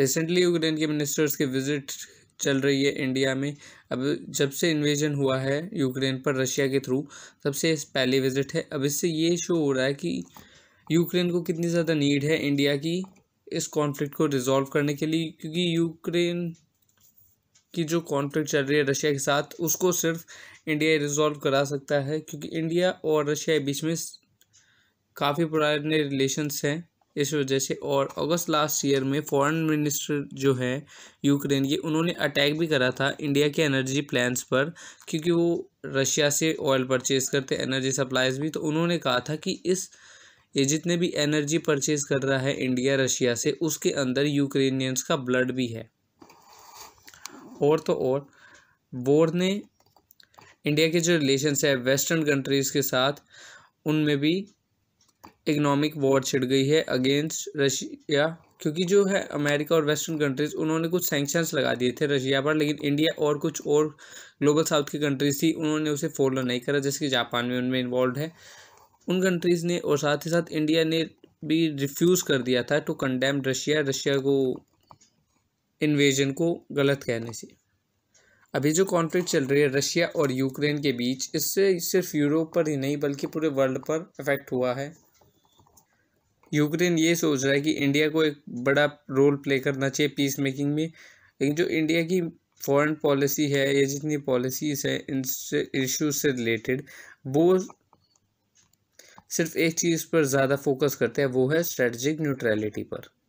recently Ukraine के ministers के visit चल रही है इंडिया में अब जब से इन्वेजन हुआ है यूक्रेन पर रशिया के थ्रू तब से पहले विजिट है अब इससे ये शो हो रहा है कि यूक्रेन को कितनी ज़्यादा नीड है इंडिया की इस कॉन्फ्लिक्ट को रिजॉल्व करने के लिए क्योंकि यूक्रेन की जो कॉन्फ्लिक्ट चल रही है रशिया के साथ उसको सिर्फ इंडिया रिजॉल्व करा सकता है क्योंकि इंडिया और रशिया के बीच में काफ़ी पुराने रिलेशंस हैं इस वजह से और अगस्त लास्ट ईयर में फॉरेन मिनिस्टर जो है यूक्रेन के उन्होंने अटैक भी करा था इंडिया के एनर्जी प्लान्स पर क्योंकि वो रशिया से ऑयल परचेज करते एनर्जी सप्लाईज भी तो उन्होंने कहा था कि इस ये जितने भी एनर्जी परचेज कर रहा है इंडिया रशिया से उसके अंदर यूक्रेनियंस का ब्लड भी है और तो और बोर्ड ने इंडिया के जो रिलेशंस है वेस्टर्न कंट्रीज़ के साथ उनमें भी इकनॉमिक वॉर छिड़ गई है अगेंस्ट रशिया क्योंकि जो है अमेरिका और वेस्टर्न कंट्रीज़ उन्होंने कुछ सैंक्शंस लगा दिए थे रशिया पर लेकिन इंडिया और कुछ और ग्लोबल साउथ की कंट्रीज़ थी उन्होंने उसे फॉलो नहीं करा जैसे कि जापान में उनमें इन्वॉल्व है उन कंट्रीज़ ने और साथ ही साथ इंडिया ने भी रिफ्यूज़ कर दिया था टू कंडेम रशिया रशिया को इन्वेजन को गलत कहने से अभी जो कॉन्फ्लिक्ट चल रही है रशिया और यूक्रेन के बीच इससे सिर्फ यूरोप पर ही नहीं बल्कि पूरे वर्ल्ड पर इफेक्ट हुआ है यूक्रेन ये सोच रहा है कि इंडिया को एक बड़ा रोल प्ले करना चाहिए पीस मेकिंग में लेकिन जो इंडिया की फॉरेन पॉलिसी है या जितनी पॉलिसीज़ हैं इनसे इश्यूज से रिलेटेड वो सिर्फ एक चीज़ पर ज़्यादा फोकस करते हैं वो है स्ट्रेटजिक न्यूट्रलिटी पर